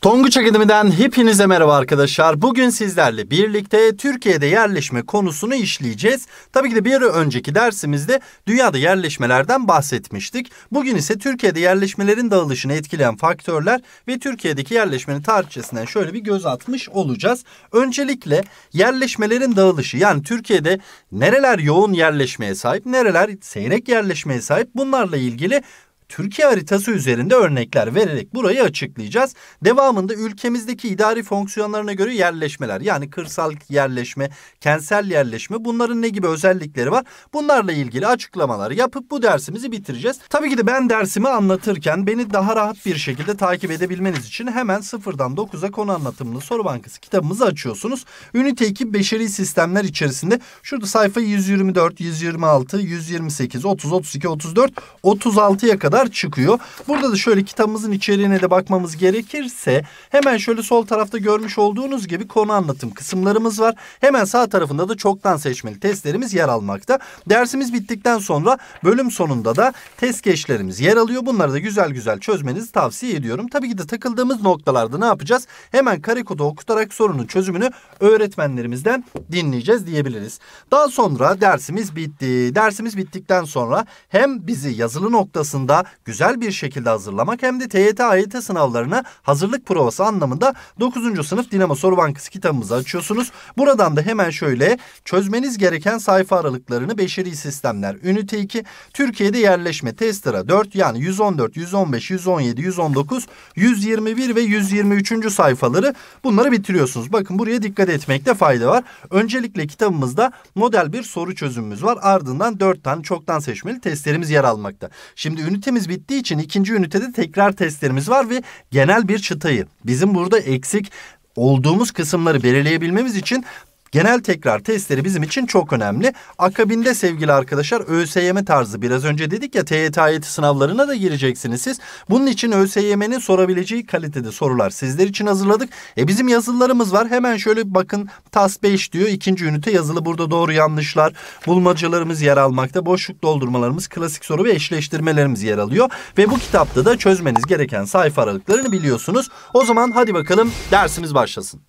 Tonguç Akademi'den hepinize merhaba arkadaşlar. Bugün sizlerle birlikte Türkiye'de yerleşme konusunu işleyeceğiz. Tabii ki de bir önceki dersimizde dünyada yerleşmelerden bahsetmiştik. Bugün ise Türkiye'de yerleşmelerin dağılışını etkileyen faktörler ve Türkiye'deki yerleşmenin tarihçesinden şöyle bir göz atmış olacağız. Öncelikle yerleşmelerin dağılışı yani Türkiye'de nereler yoğun yerleşmeye sahip, nereler seyrek yerleşmeye sahip bunlarla ilgili Türkiye haritası üzerinde örnekler vererek burayı açıklayacağız. Devamında ülkemizdeki idari fonksiyonlarına göre yerleşmeler yani kırsal yerleşme, kentsel yerleşme bunların ne gibi özellikleri var? Bunlarla ilgili açıklamalar yapıp bu dersimizi bitireceğiz. Tabii ki de ben dersimi anlatırken beni daha rahat bir şekilde takip edebilmeniz için hemen sıfırdan 9'a konu anlatımlı soru bankası kitabımızı açıyorsunuz. Ünite 2 beşeri sistemler içerisinde şurada sayfa 124, 126, 128, 30, 32, 34, 36'ya kadar kadar çıkıyor. Burada da şöyle kitabımızın içeriğine de bakmamız gerekirse hemen şöyle sol tarafta görmüş olduğunuz gibi konu anlatım kısımlarımız var. Hemen sağ tarafında da çoktan seçmeli testlerimiz yer almakta. Dersimiz bittikten sonra bölüm sonunda da test geçlerimiz yer alıyor. Bunları da güzel güzel çözmenizi tavsiye ediyorum. Tabii ki de takıldığımız noktalarda ne yapacağız? Hemen kare kodu okutarak sorunun çözümünü öğretmenlerimizden dinleyeceğiz diyebiliriz. Daha sonra dersimiz bitti. Dersimiz bittikten sonra hem bizi yazılı noktasında güzel bir şekilde hazırlamak hem de TYT AYT sınavlarına hazırlık provası anlamında 9. sınıf Dinamo Soru Bankası kitabımızı açıyorsunuz. Buradan da hemen şöyle çözmeniz gereken sayfa aralıklarını beşeri sistemler ünite 2 Türkiye'de yerleşme testara 4 yani 114, 115, 117, 119, 121 ve 123. sayfaları bunları bitiriyorsunuz. Bakın buraya dikkat etmekte fayda var. Öncelikle kitabımızda model bir soru çözümümüz var. Ardından 4 tane çoktan seçmeli testlerimiz yer almakta. Şimdi ünitemiz testlerimiz bittiği için ikinci ünitede tekrar testlerimiz var ve genel bir çıtayı bizim burada eksik olduğumuz kısımları belirleyebilmemiz için Genel tekrar testleri bizim için çok önemli. Akabinde sevgili arkadaşlar ÖSYM tarzı biraz önce dedik ya TYT AYT sınavlarına da gireceksiniz siz. Bunun için ÖSYM'nin sorabileceği kalitede sorular sizler için hazırladık. E bizim yazılılarımız var. Hemen şöyle bakın TAS 5 diyor. ikinci ünite yazılı burada doğru yanlışlar. Bulmacalarımız yer almakta. Boşluk doldurmalarımız, klasik soru ve eşleştirmelerimiz yer alıyor. Ve bu kitapta da çözmeniz gereken sayfa aralıklarını biliyorsunuz. O zaman hadi bakalım dersimiz başlasın.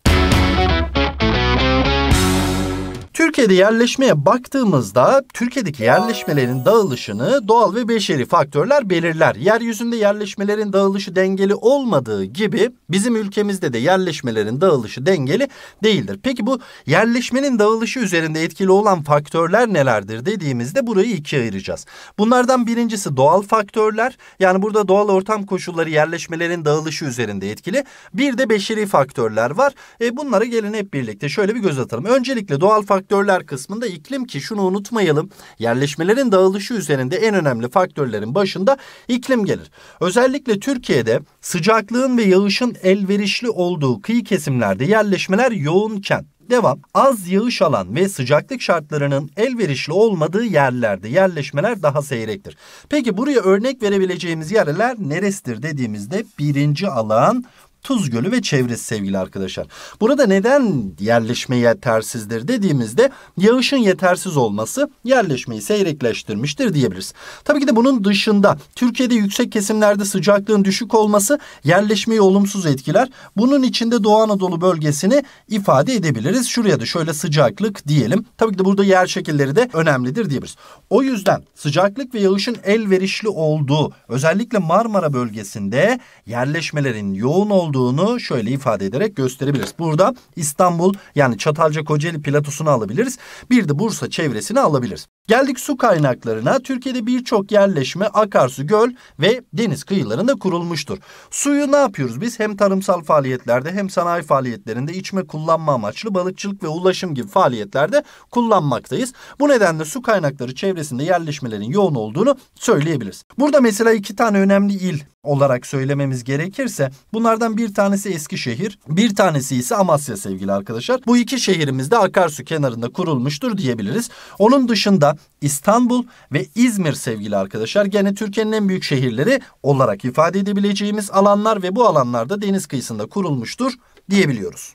Türkiye'de yerleşmeye baktığımızda Türkiye'deki yerleşmelerin dağılışını doğal ve beşeri faktörler belirler. Yeryüzünde yerleşmelerin dağılışı dengeli olmadığı gibi bizim ülkemizde de yerleşmelerin dağılışı dengeli değildir. Peki bu yerleşmenin dağılışı üzerinde etkili olan faktörler nelerdir dediğimizde burayı ikiye ayıracağız. Bunlardan birincisi doğal faktörler. Yani burada doğal ortam koşulları yerleşmelerin dağılışı üzerinde etkili. Bir de beşeri faktörler var. E bunlara gelin hep birlikte şöyle bir göz atalım. Öncelikle doğal faktör faktörler kısmında iklim ki şunu unutmayalım. Yerleşmelerin dağılışı üzerinde en önemli faktörlerin başında iklim gelir. Özellikle Türkiye'de sıcaklığın ve yağışın elverişli olduğu kıyı kesimlerde yerleşmeler yoğunken Devam. Az yağış alan ve sıcaklık şartlarının elverişli olmadığı yerlerde yerleşmeler daha seyrektir. Peki buraya örnek verebileceğimiz yerler neresidir dediğimizde birinci alan Tuz Gölü ve çevresi sevgili arkadaşlar. Burada neden yerleşme yetersizdir dediğimizde yağışın yetersiz olması yerleşmeyi seyrekleştirmiştir diyebiliriz. Tabii ki de bunun dışında Türkiye'de yüksek kesimlerde sıcaklığın düşük olması yerleşmeyi olumsuz etkiler. Bunun içinde Doğu Anadolu bölgesini ifade edebiliriz. Şuraya da şöyle sıcaklık diyelim. Tabii ki de burada yer şekilleri de önemlidir diyebiliriz. O yüzden sıcaklık ve yağışın elverişli olduğu özellikle Marmara bölgesinde yerleşmelerin yoğun olduğu olduğunu şöyle ifade ederek gösterebiliriz. Burada İstanbul yani Çatalca Kocaeli platosunu alabiliriz. Bir de Bursa çevresini alabiliriz. Geldik su kaynaklarına. Türkiye'de birçok yerleşme akarsu, göl ve deniz kıyılarında kurulmuştur. Suyu ne yapıyoruz biz? Hem tarımsal faaliyetlerde hem sanayi faaliyetlerinde içme kullanma amaçlı balıkçılık ve ulaşım gibi faaliyetlerde kullanmaktayız. Bu nedenle su kaynakları çevresinde yerleşmelerin yoğun olduğunu söyleyebiliriz. Burada mesela iki tane önemli il olarak söylememiz gerekirse bunlardan bir tanesi Eskişehir, bir tanesi ise Amasya sevgili arkadaşlar. Bu iki şehrimizde akarsu kenarında kurulmuştur diyebiliriz. Onun dışında İstanbul ve İzmir sevgili arkadaşlar gene Türkiye'nin en büyük şehirleri olarak ifade edebileceğimiz alanlar ve bu alanlarda deniz kıyısında kurulmuştur diyebiliyoruz.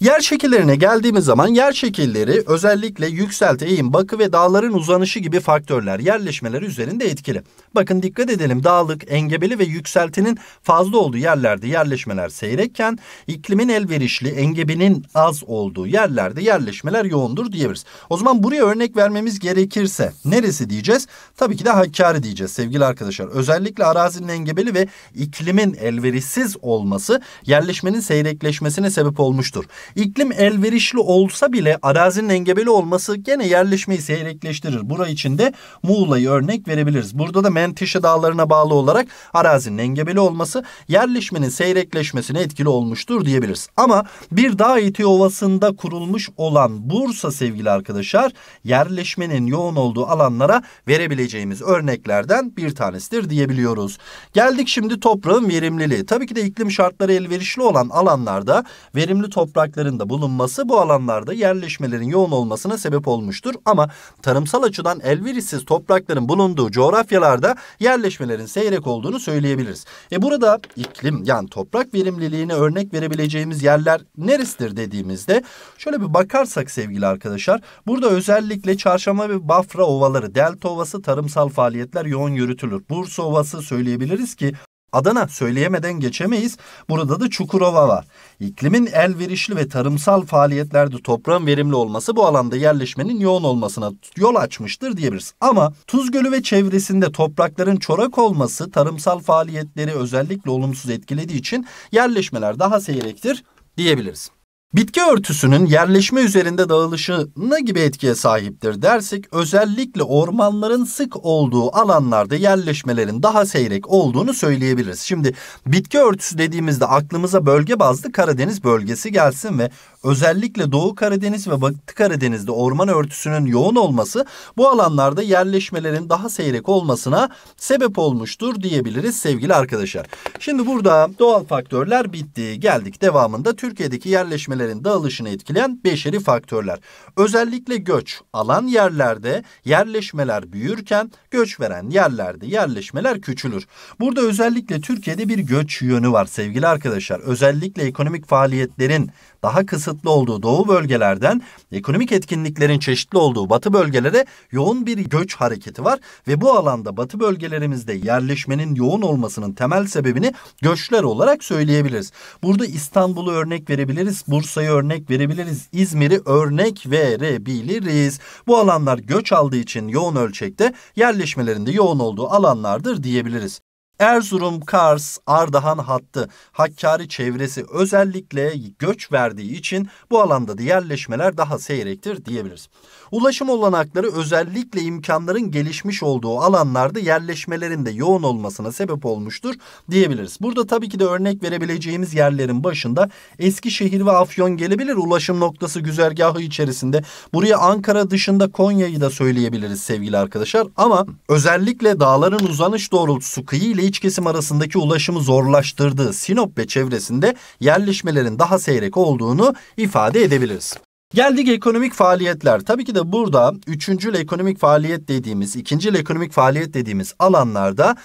Yer şekillerine geldiğimiz zaman yer şekilleri özellikle yükselti, eğim, bakı ve dağların uzanışı gibi faktörler yerleşmeler üzerinde etkili. Bakın dikkat edelim dağlık, engebeli ve yükseltinin fazla olduğu yerlerde yerleşmeler seyrekken iklimin elverişli, engebinin az olduğu yerlerde yerleşmeler yoğundur diyebiliriz. O zaman buraya örnek vermemiz gerekirse neresi diyeceğiz? Tabii ki de Hakkari diyeceğiz sevgili arkadaşlar. Özellikle arazinin engebeli ve iklimin elverişsiz olması yerleşmenin seyrekleşmesine sebep olmuştur. İklim elverişli olsa bile arazinin engebeli olması gene yerleşmeyi seyrekleştirir. Bura için de Muğla'yı örnek verebiliriz. Burada da Menteşe dağlarına bağlı olarak arazinin engebeli olması yerleşmenin seyrekleşmesine etkili olmuştur diyebiliriz. Ama bir dağ eti ovasında kurulmuş olan Bursa sevgili arkadaşlar yerleşmenin yoğun olduğu alanlara verebileceğimiz örneklerden bir tanesidir diyebiliyoruz. Geldik şimdi toprağın verimliliği. Tabii ki de iklim şartları elverişli olan alanlarda verimli topraklar tesislerinde bulunması bu alanlarda yerleşmelerin yoğun olmasına sebep olmuştur. Ama tarımsal açıdan elverişsiz toprakların bulunduğu coğrafyalarda yerleşmelerin seyrek olduğunu söyleyebiliriz. E burada iklim yani toprak verimliliğine örnek verebileceğimiz yerler neresidir dediğimizde şöyle bir bakarsak sevgili arkadaşlar burada özellikle Çarşamba ve Bafra ovaları, Delta ovası tarımsal faaliyetler yoğun yürütülür. Bursa ovası söyleyebiliriz ki Adana söyleyemeden geçemeyiz. Burada da Çukurova var. İklimin elverişli ve tarımsal faaliyetlerde toprağın verimli olması bu alanda yerleşmenin yoğun olmasına yol açmıştır diyebiliriz. Ama Tuz Gölü ve çevresinde toprakların çorak olması tarımsal faaliyetleri özellikle olumsuz etkilediği için yerleşmeler daha seyrektir diyebiliriz. Bitki örtüsünün yerleşme üzerinde dağılışı ne gibi etkiye sahiptir dersek özellikle ormanların sık olduğu alanlarda yerleşmelerin daha seyrek olduğunu söyleyebiliriz. Şimdi bitki örtüsü dediğimizde aklımıza bölge bazlı Karadeniz bölgesi gelsin ve özellikle Doğu Karadeniz ve Batı Karadeniz'de orman örtüsünün yoğun olması bu alanlarda yerleşmelerin daha seyrek olmasına sebep olmuştur diyebiliriz sevgili arkadaşlar. Şimdi burada doğal faktörler bitti. Geldik devamında Türkiye'deki yerleşmelerin değerlerin dağılışını etkileyen beşeri faktörler. Özellikle göç alan yerlerde yerleşmeler büyürken göç veren yerlerde yerleşmeler küçülür. Burada özellikle Türkiye'de bir göç yönü var sevgili arkadaşlar. Özellikle ekonomik faaliyetlerin daha kısıtlı olduğu doğu bölgelerden ekonomik etkinliklerin çeşitli olduğu batı bölgelere yoğun bir göç hareketi var ve bu alanda batı bölgelerimizde yerleşmenin yoğun olmasının temel sebebini göçler olarak söyleyebiliriz. Burada İstanbul'u örnek verebiliriz. Bursa Bursa'yı örnek verebiliriz. İzmir'i örnek verebiliriz. Bu alanlar göç aldığı için yoğun ölçekte yerleşmelerinde yoğun olduğu alanlardır diyebiliriz. Erzurum, Kars, Ardahan hattı, Hakkari çevresi özellikle göç verdiği için bu alanda da yerleşmeler daha seyrektir diyebiliriz. Ulaşım olanakları özellikle imkanların gelişmiş olduğu alanlarda yerleşmelerin de yoğun olmasına sebep olmuştur diyebiliriz. Burada tabii ki de örnek verebileceğimiz yerlerin başında Eskişehir ve Afyon gelebilir ulaşım noktası güzergahı içerisinde. Buraya Ankara dışında Konya'yı da söyleyebiliriz sevgili arkadaşlar ama özellikle dağların uzanış doğrultusu kıyı ile iç kesim arasındaki ulaşımı zorlaştırdığı Sinop ve çevresinde yerleşmelerin daha seyrek olduğunu ifade edebiliriz. Geldik ekonomik faaliyetler. Tabii ki de burada üçüncü ekonomik faaliyet dediğimiz, ikinci ekonomik faaliyet dediğimiz alanlarda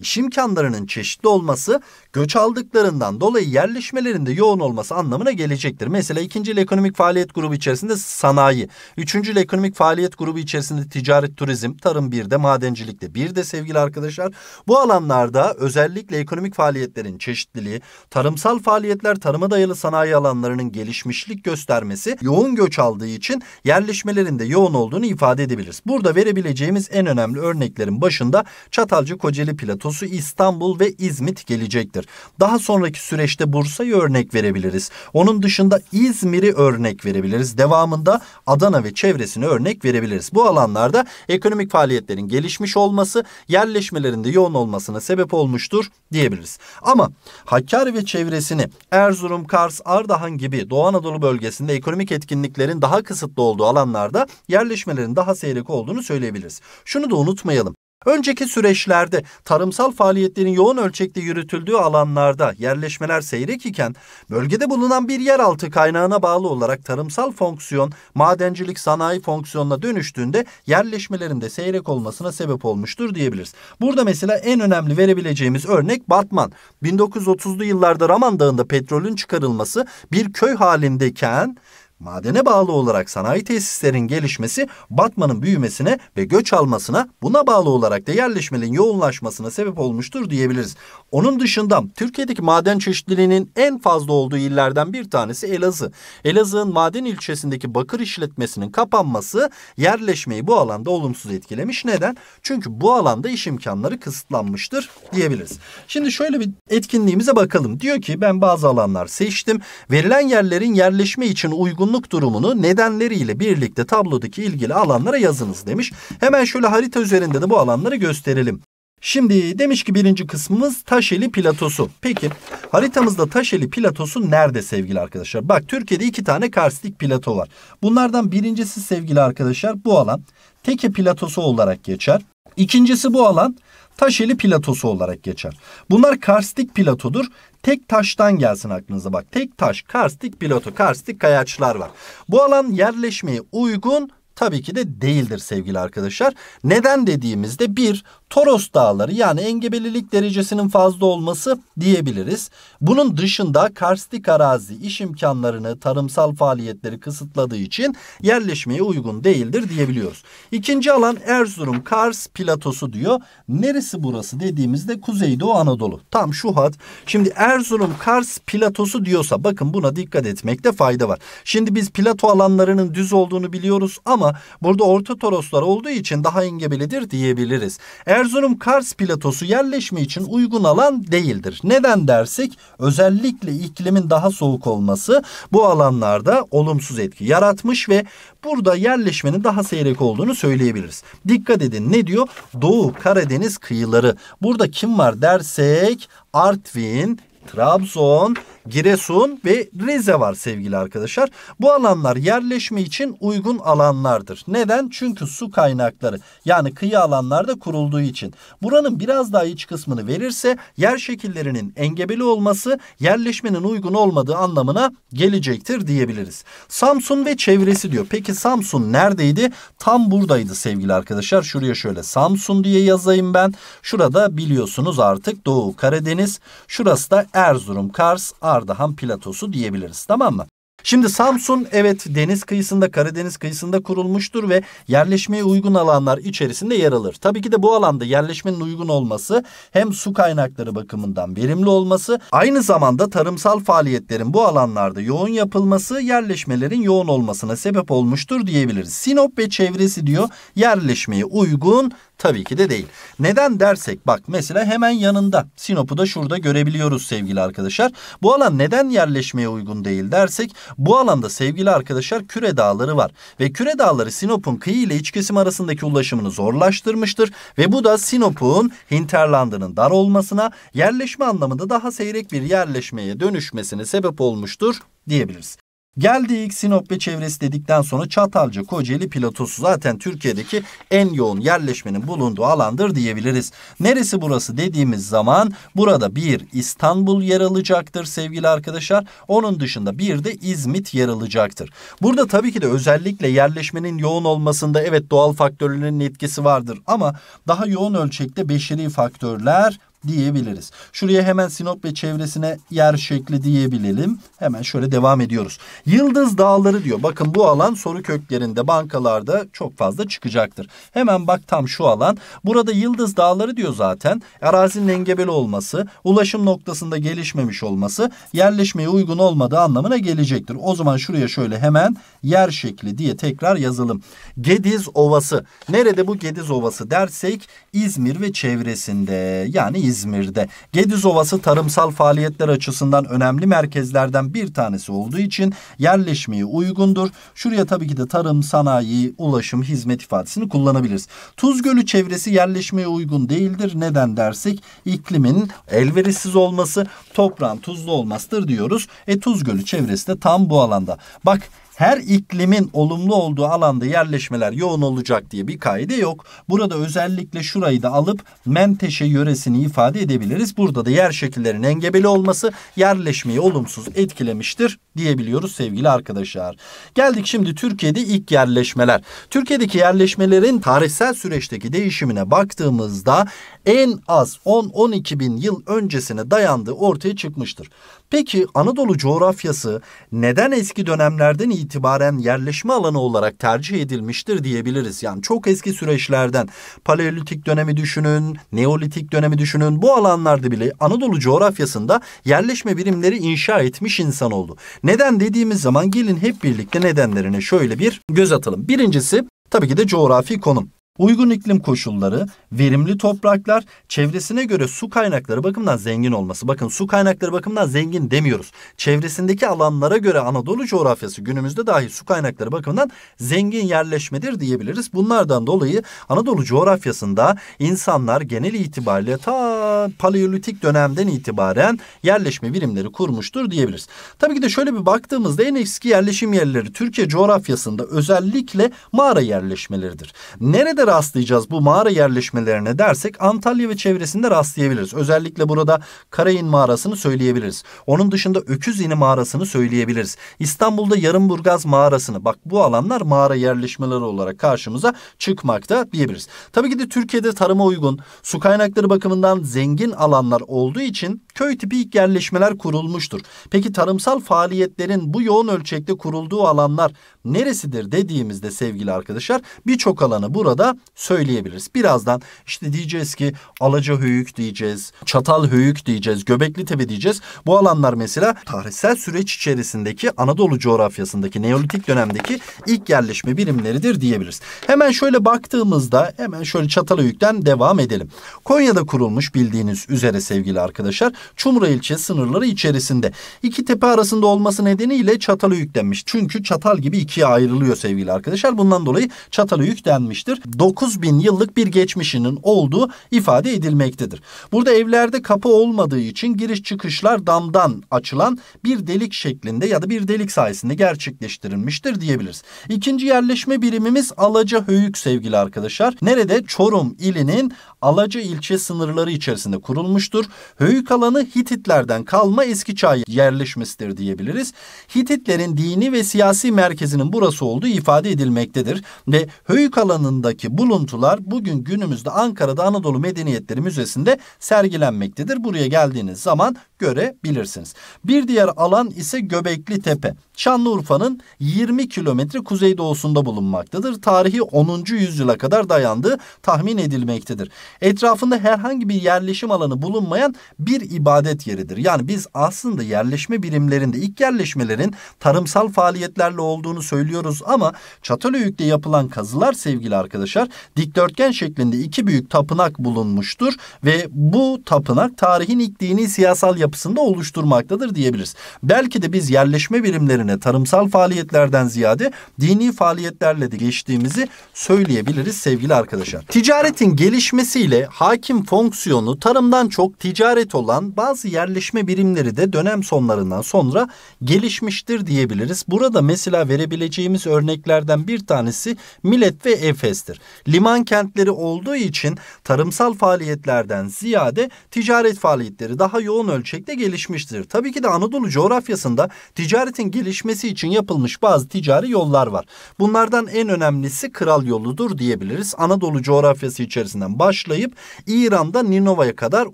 iş imkanlarının çeşitli olması göç aldıklarından dolayı yerleşmelerinde yoğun olması anlamına gelecektir. Mesela ikinci ekonomik faaliyet grubu içerisinde sanayi, üçüncü ekonomik faaliyet grubu içerisinde ticaret, turizm, tarım bir de madencilikte. bir de sevgili arkadaşlar. Bu alanlarda özellikle ekonomik faaliyetlerin çeşitliliği, tarımsal faaliyetler, tarıma dayalı sanayi alanlarının gelişmişlik göstermesi yoğun göç aldığı için yerleşmelerinde yoğun olduğunu ifade edebiliriz. Burada verebileceğimiz en önemli örneklerin başında Çatalca Kocaeli Platosu Portosu İstanbul ve İzmit gelecektir. Daha sonraki süreçte Bursa'yı örnek verebiliriz. Onun dışında İzmir'i örnek verebiliriz. Devamında Adana ve çevresini örnek verebiliriz. Bu alanlarda ekonomik faaliyetlerin gelişmiş olması yerleşmelerinde yoğun olmasına sebep olmuştur diyebiliriz. Ama Hakkari ve çevresini Erzurum, Kars, Ardahan gibi Doğu Anadolu bölgesinde ekonomik etkinliklerin daha kısıtlı olduğu alanlarda yerleşmelerin daha seyrek olduğunu söyleyebiliriz. Şunu da unutmayalım. Önceki süreçlerde tarımsal faaliyetlerin yoğun ölçekte yürütüldüğü alanlarda yerleşmeler seyrek iken bölgede bulunan bir yeraltı kaynağına bağlı olarak tarımsal fonksiyon madencilik sanayi fonksiyonuna dönüştüğünde yerleşmelerin de seyrek olmasına sebep olmuştur diyebiliriz. Burada mesela en önemli verebileceğimiz örnek Batman. 1930'lu yıllarda Raman Dağı'nda petrolün çıkarılması bir köy halindeyken Madene bağlı olarak sanayi tesislerin gelişmesi Batman'ın büyümesine ve göç almasına buna bağlı olarak da yerleşmenin yoğunlaşmasına sebep olmuştur diyebiliriz. Onun dışında Türkiye'deki maden çeşitliliğinin en fazla olduğu illerden bir tanesi Elazığ. Elazığ'ın maden ilçesindeki bakır işletmesinin kapanması yerleşmeyi bu alanda olumsuz etkilemiş. Neden? Çünkü bu alanda iş imkanları kısıtlanmıştır diyebiliriz. Şimdi şöyle bir etkinliğimize bakalım. Diyor ki ben bazı alanlar seçtim. Verilen yerlerin yerleşme için uygun yorgunluk durumunu nedenleriyle birlikte tablodaki ilgili alanlara yazınız demiş. Hemen şöyle harita üzerinde de bu alanları gösterelim. Şimdi demiş ki birinci kısmımız Taşeli Platosu. Peki haritamızda Taşeli Platosu nerede sevgili arkadaşlar? Bak Türkiye'de iki tane karstik plato var. Bunlardan birincisi sevgili arkadaşlar bu alan Teke Platosu olarak geçer. İkincisi bu alan Taşeli Platosu olarak geçer. Bunlar karstik platodur. Tek taştan gelsin aklınıza bak. Tek taş, karstik pilotu, karstik kayaçlar var. Bu alan yerleşmeye uygun Tabii ki de değildir sevgili arkadaşlar. Neden dediğimizde bir Toros Dağları yani engebelilik derecesinin fazla olması diyebiliriz. Bunun dışında karstik arazi iş imkanlarını, tarımsal faaliyetleri kısıtladığı için yerleşmeye uygun değildir diyebiliyoruz. İkinci alan Erzurum Kars platosu diyor. Neresi burası dediğimizde Kuzeydoğu Anadolu. Tam şu hat. Şimdi Erzurum Kars platosu diyorsa bakın buna dikkat etmekte fayda var. Şimdi biz plato alanlarının düz olduğunu biliyoruz ama burada Orta Toroslar olduğu için daha engebelidir diyebiliriz. Erzurum Kars platosu yerleşme için uygun alan değildir. Neden dersek özellikle iklimin daha soğuk olması bu alanlarda olumsuz etki yaratmış ve burada yerleşmenin daha seyrek olduğunu söyleyebiliriz. Dikkat edin ne diyor? Doğu Karadeniz kıyıları. Burada kim var dersek Artvin, Trabzon, Giresun ve Rize var sevgili arkadaşlar. Bu alanlar yerleşme için uygun alanlardır. Neden? Çünkü su kaynakları yani kıyı alanlarda kurulduğu için. Buranın biraz daha iç kısmını verirse yer şekillerinin engebeli olması yerleşmenin uygun olmadığı anlamına gelecektir diyebiliriz. Samsun ve çevresi diyor. Peki Samsun neredeydi? Tam buradaydı sevgili arkadaşlar. Şuraya şöyle Samsun diye yazayım ben. Şurada biliyorsunuz artık Doğu Karadeniz. Şurası da Erzurum, Kars, Ar Ardahan platosu diyebiliriz tamam mı? Şimdi Samsun evet deniz kıyısında Karadeniz kıyısında kurulmuştur ve yerleşmeye uygun alanlar içerisinde yer alır. Tabii ki de bu alanda yerleşmenin uygun olması hem su kaynakları bakımından verimli olması aynı zamanda tarımsal faaliyetlerin bu alanlarda yoğun yapılması yerleşmelerin yoğun olmasına sebep olmuştur diyebiliriz. Sinop ve çevresi diyor yerleşmeye uygun Tabii ki de değil. Neden dersek bak mesela hemen yanında Sinop'u da şurada görebiliyoruz sevgili arkadaşlar. Bu alan neden yerleşmeye uygun değil dersek bu alanda sevgili arkadaşlar küre dağları var. Ve küre dağları Sinop'un kıyı ile iç kesim arasındaki ulaşımını zorlaştırmıştır. Ve bu da Sinop'un hinterlandının dar olmasına yerleşme anlamında daha seyrek bir yerleşmeye dönüşmesine sebep olmuştur diyebiliriz. Geldik Sinop ve çevresi dedikten sonra Çatalca Kocaeli platosu zaten Türkiye'deki en yoğun yerleşmenin bulunduğu alandır diyebiliriz. Neresi burası dediğimiz zaman burada bir İstanbul yer alacaktır sevgili arkadaşlar. Onun dışında bir de İzmit yer alacaktır. Burada tabii ki de özellikle yerleşmenin yoğun olmasında evet doğal faktörlerin etkisi vardır ama daha yoğun ölçekte beşeri faktörler diyebiliriz. Şuraya hemen Sinop ve çevresine yer şekli diyebilelim. Hemen şöyle devam ediyoruz. Yıldız Dağları diyor. Bakın bu alan soru köklerinde bankalarda çok fazla çıkacaktır. Hemen bak tam şu alan. Burada Yıldız Dağları diyor zaten. Arazinin engebeli olması, ulaşım noktasında gelişmemiş olması yerleşmeye uygun olmadığı anlamına gelecektir. O zaman şuraya şöyle hemen yer şekli diye tekrar yazalım. Gediz Ovası. Nerede bu Gediz Ovası dersek İzmir ve çevresinde. Yani İzmir İzmir'de. Gediz Ovası tarımsal faaliyetler açısından önemli merkezlerden bir tanesi olduğu için yerleşmeye uygundur. Şuraya tabii ki de tarım, sanayi, ulaşım, hizmet ifadesini kullanabiliriz. Tuz Gölü çevresi yerleşmeye uygun değildir. Neden dersek iklimin elverişsiz olması, toprağın tuzlu olmasıdır diyoruz. E Tuz Gölü çevresi de tam bu alanda. Bak her iklimin olumlu olduğu alanda yerleşmeler yoğun olacak diye bir kaide yok. Burada özellikle şurayı da alıp menteşe yöresini ifade edebiliriz. Burada da yer şekillerinin engebeli olması yerleşmeyi olumsuz etkilemiştir diyebiliyoruz sevgili arkadaşlar. Geldik şimdi Türkiye'de ilk yerleşmeler. Türkiye'deki yerleşmelerin tarihsel süreçteki değişimine baktığımızda en az 10-12 bin yıl öncesine dayandığı ortaya çıkmıştır. Peki Anadolu coğrafyası neden eski dönemlerden itibaren yerleşme alanı olarak tercih edilmiştir diyebiliriz? Yani çok eski süreçlerden Paleolitik dönemi düşünün, Neolitik dönemi düşünün. Bu alanlarda bile Anadolu coğrafyasında yerleşme birimleri inşa etmiş insan oldu. Neden dediğimiz zaman gelin hep birlikte nedenlerine şöyle bir göz atalım. Birincisi tabii ki de coğrafi konum. Uygun iklim koşulları, verimli topraklar, çevresine göre su kaynakları bakımından zengin olması. Bakın su kaynakları bakımından zengin demiyoruz. Çevresindeki alanlara göre Anadolu coğrafyası günümüzde dahi su kaynakları bakımından zengin yerleşmedir diyebiliriz. Bunlardan dolayı Anadolu coğrafyasında insanlar genel itibariyle ta paleolitik dönemden itibaren yerleşme birimleri kurmuştur diyebiliriz. Tabii ki de şöyle bir baktığımızda en eski yerleşim yerleri Türkiye coğrafyasında özellikle mağara yerleşmeleridir. Nerede Nerede rastlayacağız bu mağara yerleşmelerine dersek Antalya ve çevresinde rastlayabiliriz. Özellikle burada Karayin mağarasını söyleyebiliriz. Onun dışında Öküz İni mağarasını söyleyebiliriz. İstanbul'da Yarımburgaz mağarasını bak bu alanlar mağara yerleşmeleri olarak karşımıza çıkmakta diyebiliriz. Tabii ki de Türkiye'de tarıma uygun, su kaynakları bakımından zengin alanlar olduğu için köy tipi ilk yerleşmeler kurulmuştur. Peki tarımsal faaliyetlerin bu yoğun ölçekte kurulduğu alanlar neresidir dediğimizde sevgili arkadaşlar birçok alanı burada söyleyebiliriz. Birazdan işte diyeceğiz ki alaca höyük diyeceğiz, çatal höyük diyeceğiz, göbekli tepe diyeceğiz. Bu alanlar mesela tarihsel süreç içerisindeki Anadolu coğrafyasındaki Neolitik dönemdeki ilk yerleşme birimleridir diyebiliriz. Hemen şöyle baktığımızda hemen şöyle çatal höyükten devam edelim. Konya'da kurulmuş bildiğiniz üzere sevgili arkadaşlar Çumra ilçe sınırları içerisinde. iki tepe arasında olması nedeniyle çatalı yüklenmiş. Çünkü çatal gibi iki ikiye ayrılıyor sevgili arkadaşlar. Bundan dolayı çatala yüklenmiştir. 9000 yıllık bir geçmişinin olduğu ifade edilmektedir. Burada evlerde kapı olmadığı için giriş çıkışlar damdan açılan bir delik şeklinde ya da bir delik sayesinde gerçekleştirilmiştir diyebiliriz. İkinci yerleşme birimimiz Alaca Höyük sevgili arkadaşlar. Nerede? Çorum ilinin Alaca ilçe sınırları içerisinde kurulmuştur. Höyük alanı Hititlerden kalma eski çağ yerleşmesidir diyebiliriz. Hititlerin dini ve siyasi merkezinin alanın burası olduğu ifade edilmektedir. Ve Höyük alanındaki buluntular bugün günümüzde Ankara'da Anadolu Medeniyetleri Müzesi'nde sergilenmektedir. Buraya geldiğiniz zaman görebilirsiniz. Bir diğer alan ise Göbekli Tepe. Şanlıurfa'nın 20 kilometre kuzeydoğusunda bulunmaktadır. Tarihi 10. yüzyıla kadar dayandığı tahmin edilmektedir. Etrafında herhangi bir yerleşim alanı bulunmayan bir ibadet yeridir. Yani biz aslında yerleşme birimlerinde ilk yerleşmelerin tarımsal faaliyetlerle olduğunu söylüyoruz söylüyoruz ama Çatalhöyük'te yapılan kazılar sevgili arkadaşlar dikdörtgen şeklinde iki büyük tapınak bulunmuştur ve bu tapınak tarihin ilk dini siyasal yapısında oluşturmaktadır diyebiliriz. Belki de biz yerleşme birimlerine tarımsal faaliyetlerden ziyade dini faaliyetlerle de geçtiğimizi söyleyebiliriz sevgili arkadaşlar. Ticaretin gelişmesiyle hakim fonksiyonu tarımdan çok ticaret olan bazı yerleşme birimleri de dönem sonlarından sonra gelişmiştir diyebiliriz. Burada mesela verebileceğimiz verebileceğimiz örneklerden bir tanesi Milet ve Efes'tir. Liman kentleri olduğu için tarımsal faaliyetlerden ziyade ticaret faaliyetleri daha yoğun ölçekte gelişmiştir. Tabii ki de Anadolu coğrafyasında ticaretin gelişmesi için yapılmış bazı ticari yollar var. Bunlardan en önemlisi kral yoludur diyebiliriz. Anadolu coğrafyası içerisinden başlayıp İran'da Ninova'ya kadar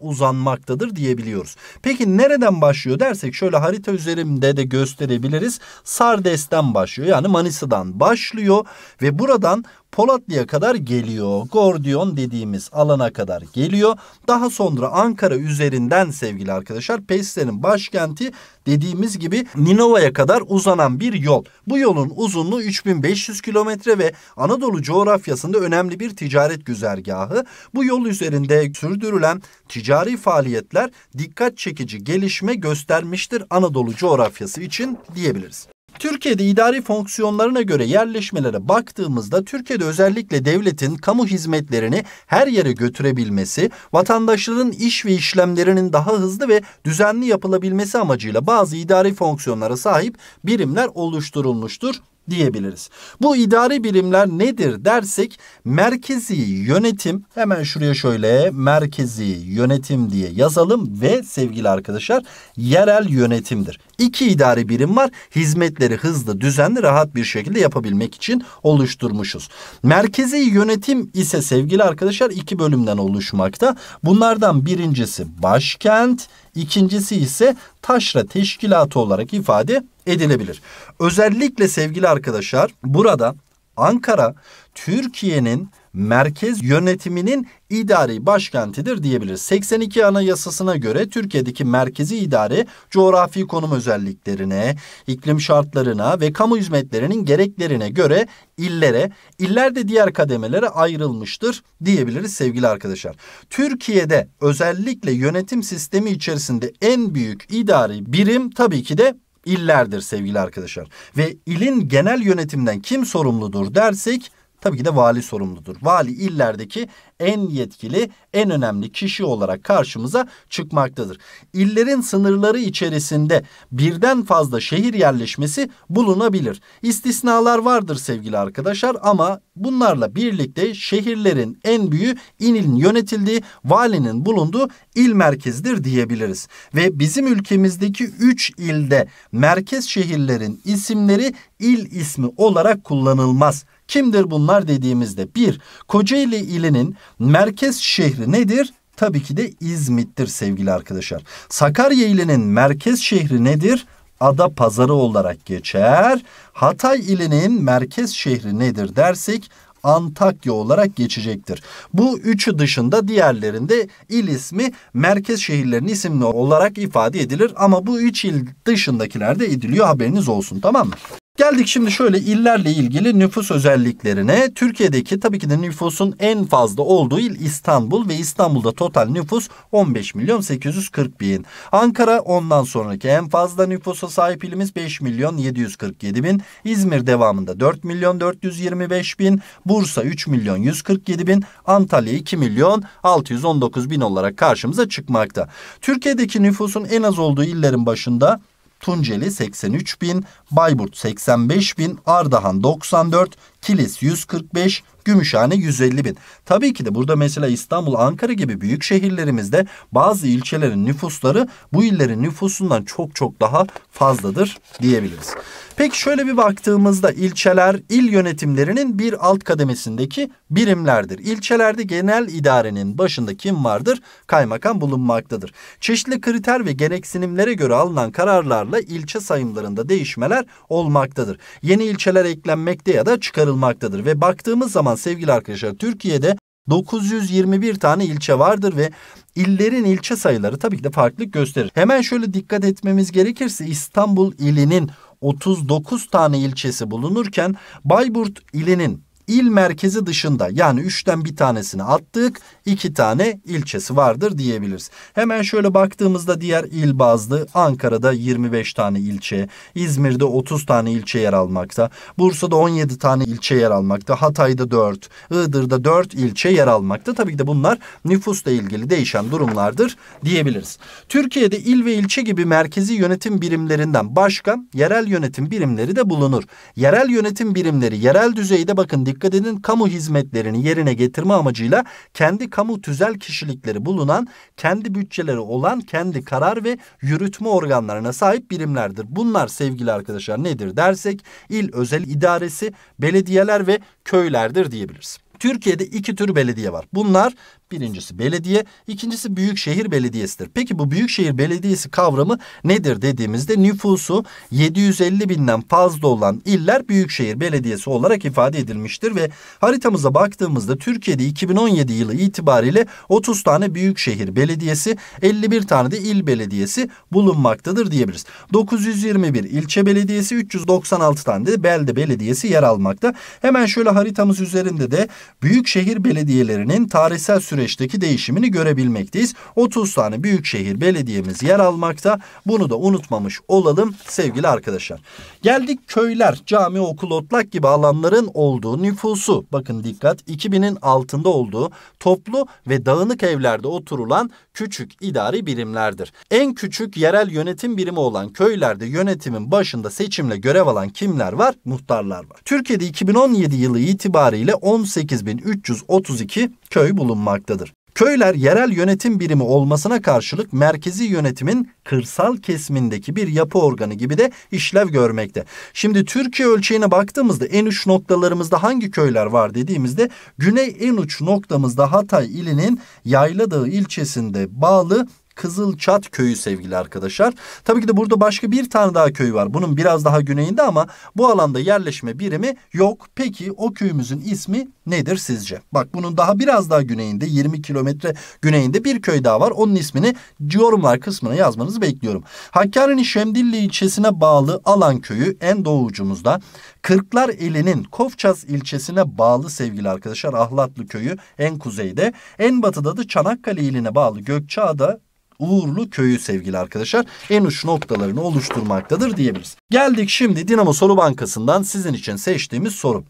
uzanmaktadır diyebiliyoruz. Peki nereden başlıyor dersek şöyle harita üzerinde de gösterebiliriz. Sardes'ten başlıyor. Yani yani Manisa'dan başlıyor ve buradan Polatlı'ya kadar geliyor. Gordiyon dediğimiz alana kadar geliyor. Daha sonra Ankara üzerinden sevgili arkadaşlar Pestile'nin başkenti dediğimiz gibi Ninova'ya kadar uzanan bir yol. Bu yolun uzunluğu 3500 kilometre ve Anadolu coğrafyasında önemli bir ticaret güzergahı. Bu yol üzerinde sürdürülen ticari faaliyetler dikkat çekici gelişme göstermiştir Anadolu coğrafyası için diyebiliriz. Türkiye'de idari fonksiyonlarına göre yerleşmelere baktığımızda Türkiye'de özellikle devletin kamu hizmetlerini her yere götürebilmesi, vatandaşların iş ve işlemlerinin daha hızlı ve düzenli yapılabilmesi amacıyla bazı idari fonksiyonlara sahip birimler oluşturulmuştur diyebiliriz. Bu idari bilimler nedir dersek merkezi yönetim hemen şuraya şöyle merkezi yönetim diye yazalım ve sevgili arkadaşlar yerel yönetimdir. İki idari birim var hizmetleri hızlı düzenli rahat bir şekilde yapabilmek için oluşturmuşuz. Merkezi yönetim ise sevgili arkadaşlar iki bölümden oluşmakta. Bunlardan birincisi başkent İkincisi ise taşra teşkilatı olarak ifade edilebilir. Özellikle sevgili arkadaşlar burada Ankara Türkiye'nin merkez yönetiminin idari başkentidir diyebiliriz. 82 Anayasası'na göre Türkiye'deki merkezi idare coğrafi konum özelliklerine, iklim şartlarına ve kamu hizmetlerinin gereklerine göre illere, iller de diğer kademelere ayrılmıştır diyebiliriz sevgili arkadaşlar. Türkiye'de özellikle yönetim sistemi içerisinde en büyük idari birim tabii ki de illerdir sevgili arkadaşlar. Ve ilin genel yönetimden kim sorumludur dersek Tabii ki de vali sorumludur. Vali illerdeki en yetkili, en önemli kişi olarak karşımıza çıkmaktadır. İllerin sınırları içerisinde birden fazla şehir yerleşmesi bulunabilir. İstisnalar vardır sevgili arkadaşlar ama bunlarla birlikte şehirlerin en büyüğü inilin yönetildiği, valinin bulunduğu il merkezidir diyebiliriz. Ve bizim ülkemizdeki üç ilde merkez şehirlerin isimleri il ismi olarak kullanılmaz. Kimdir bunlar dediğimizde bir Kocaeli ilinin merkez şehri nedir? Tabii ki de İzmit'tir sevgili arkadaşlar. Sakarya ilinin merkez şehri nedir? Ada Pazarı olarak geçer. Hatay ilinin merkez şehri nedir dersek Antakya olarak geçecektir. Bu üçü dışında diğerlerinde il ismi merkez şehirlerin isimli olarak ifade edilir ama bu üç il dışındakilerde ediliyor haberiniz olsun tamam mı? Geldik şimdi şöyle illerle ilgili nüfus özelliklerine. Türkiye'deki tabii ki de nüfusun en fazla olduğu il İstanbul ve İstanbul'da total nüfus 15 milyon 840 bin. Ankara ondan sonraki en fazla nüfusa sahip ilimiz 5 milyon 747 bin. İzmir devamında 4 milyon 425 bin. Bursa 3 milyon 147 bin. Antalya 2 milyon 619 bin olarak karşımıza çıkmakta. Türkiye'deki nüfusun en az olduğu illerin başında Tunceli 83 bin, Bayburt 85 bin, Ardahan 94, Kilis 145, Gümüşhane 150 bin. Tabii ki de burada mesela İstanbul, Ankara gibi büyük şehirlerimizde bazı ilçelerin nüfusları bu illerin nüfusundan çok çok daha fazladır diyebiliriz. Peki şöyle bir baktığımızda ilçeler il yönetimlerinin bir alt kademesindeki birimlerdir. İlçelerde genel idarenin başında kim vardır? Kaymakam bulunmaktadır. Çeşitli kriter ve gereksinimlere göre alınan kararlarla ilçe sayımlarında değişmeler olmaktadır. Yeni ilçeler eklenmekte ya da çıkarılmaktadır çıkarılmaktadır. Ve baktığımız zaman sevgili arkadaşlar Türkiye'de 921 tane ilçe vardır ve illerin ilçe sayıları tabii ki de farklı gösterir. Hemen şöyle dikkat etmemiz gerekirse İstanbul ilinin 39 tane ilçesi bulunurken Bayburt ilinin il merkezi dışında yani üçten bir tanesini attık. iki tane ilçesi vardır diyebiliriz. Hemen şöyle baktığımızda diğer il bazlı Ankara'da 25 tane ilçe, İzmir'de 30 tane ilçe yer almakta, Bursa'da 17 tane ilçe yer almakta, Hatay'da 4, Iğdır'da 4 ilçe yer almakta. Tabii ki de bunlar nüfusla ilgili değişen durumlardır diyebiliriz. Türkiye'de il ve ilçe gibi merkezi yönetim birimlerinden başka yerel yönetim birimleri de bulunur. Yerel yönetim birimleri yerel düzeyde bakın dikkat dikkat kamu hizmetlerini yerine getirme amacıyla kendi kamu tüzel kişilikleri bulunan, kendi bütçeleri olan, kendi karar ve yürütme organlarına sahip birimlerdir. Bunlar sevgili arkadaşlar nedir dersek il özel idaresi, belediyeler ve köylerdir diyebiliriz. Türkiye'de iki tür belediye var. Bunlar Birincisi belediye, ikincisi büyükşehir belediyesidir. Peki bu büyükşehir belediyesi kavramı nedir dediğimizde nüfusu 750 binden fazla olan iller büyükşehir belediyesi olarak ifade edilmiştir ve haritamıza baktığımızda Türkiye'de 2017 yılı itibariyle 30 tane büyükşehir belediyesi, 51 tane de il belediyesi bulunmaktadır diyebiliriz. 921 ilçe belediyesi, 396 tane de belde belediyesi yer almakta. Hemen şöyle haritamız üzerinde de büyükşehir belediyelerinin tarihsel süre süreçteki değişimini görebilmekteyiz. 30 tane büyükşehir belediyemiz yer almakta. Bunu da unutmamış olalım sevgili arkadaşlar. Geldik köyler, cami, okul, otlak gibi alanların olduğu nüfusu. Bakın dikkat 2000'in altında olduğu toplu ve dağınık evlerde oturulan küçük idari birimlerdir. En küçük yerel yönetim birimi olan köylerde yönetimin başında seçimle görev alan kimler var? Muhtarlar var. Türkiye'de 2017 yılı itibariyle 18.332 köy bulunmaktadır. Köyler yerel yönetim birimi olmasına karşılık merkezi yönetimin kırsal kesmindeki bir yapı organı gibi de işlev görmekte. Şimdi Türkiye ölçeğine baktığımızda en uç noktalarımızda hangi köyler var dediğimizde güney en uç noktamızda Hatay ilinin Yayladağ ilçesinde bağlı Kızılçat köyü sevgili arkadaşlar. Tabii ki de burada başka bir tane daha köy var. Bunun biraz daha güneyinde ama bu alanda yerleşme birimi yok. Peki o köyümüzün ismi nedir sizce? Bak bunun daha biraz daha güneyinde 20 kilometre güneyinde bir köy daha var. Onun ismini yorumlar kısmına yazmanızı bekliyorum. Hakkari'nin Şemdilli ilçesine bağlı Alan köyü en doğu ucumuzda. Kırklar elinin Kofçaz ilçesine bağlı sevgili arkadaşlar Ahlatlı köyü en kuzeyde. En batıda da Çanakkale iline bağlı Gökçeada Uğurlu köyü sevgili arkadaşlar en uç noktalarını oluşturmaktadır diyebiliriz. Geldik şimdi Dinamo Soru Bankası'ndan sizin için seçtiğimiz soru.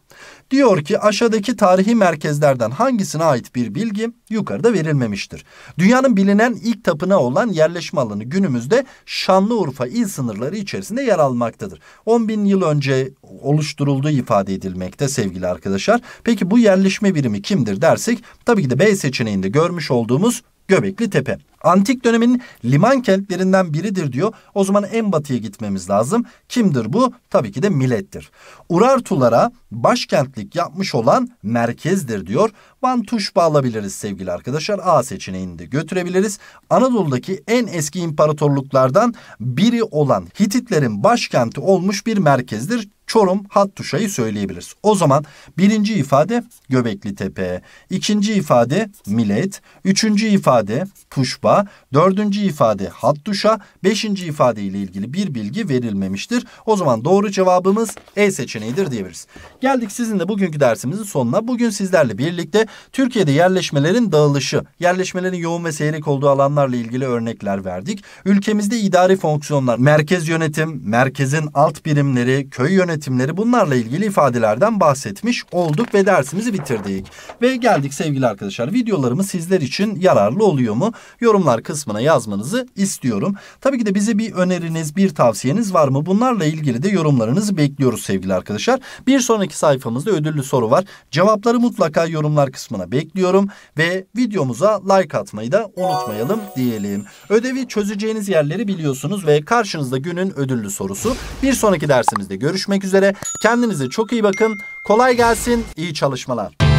Diyor ki aşağıdaki tarihi merkezlerden hangisine ait bir bilgi yukarıda verilmemiştir. Dünyanın bilinen ilk tapınağı olan yerleşme alanı günümüzde Şanlıurfa il sınırları içerisinde yer almaktadır. 10 bin yıl önce oluşturulduğu ifade edilmekte sevgili arkadaşlar. Peki bu yerleşme birimi kimdir dersek tabii ki de B seçeneğinde görmüş olduğumuz Göbekli Tepe. Antik dönemin liman kentlerinden biridir diyor. O zaman en batıya gitmemiz lazım. Kimdir bu? Tabii ki de Milet'tir. Urartulara başkentlik yapmış olan merkezdir diyor. Van Tuşba alabiliriz sevgili arkadaşlar. A seçeneğini de götürebiliriz. Anadolu'daki en eski imparatorluklardan biri olan Hititlerin başkenti olmuş bir merkezdir. Çorum Hattuşa'yı söyleyebiliriz. O zaman birinci ifade Göbekli Tepe, ikinci ifade Milet, üçüncü ifade Tuşba, defa, dördüncü ifade hattuşa, beşinci ifade ile ilgili bir bilgi verilmemiştir. O zaman doğru cevabımız E seçeneğidir diyebiliriz. Geldik sizin de bugünkü dersimizin sonuna. Bugün sizlerle birlikte Türkiye'de yerleşmelerin dağılışı, yerleşmelerin yoğun ve seyrek olduğu alanlarla ilgili örnekler verdik. Ülkemizde idari fonksiyonlar, merkez yönetim, merkezin alt birimleri, köy yönetimleri bunlarla ilgili ifadelerden bahsetmiş olduk ve dersimizi bitirdik. Ve geldik sevgili arkadaşlar videolarımız sizler için yararlı oluyor mu? Yorum yorumlar kısmına yazmanızı istiyorum. Tabii ki de bize bir öneriniz, bir tavsiyeniz var mı? Bunlarla ilgili de yorumlarınızı bekliyoruz sevgili arkadaşlar. Bir sonraki sayfamızda ödüllü soru var. Cevapları mutlaka yorumlar kısmına bekliyorum ve videomuza like atmayı da unutmayalım diyelim. Ödevi çözeceğiniz yerleri biliyorsunuz ve karşınızda günün ödüllü sorusu. Bir sonraki dersimizde görüşmek üzere. Kendinize çok iyi bakın. Kolay gelsin. İyi çalışmalar.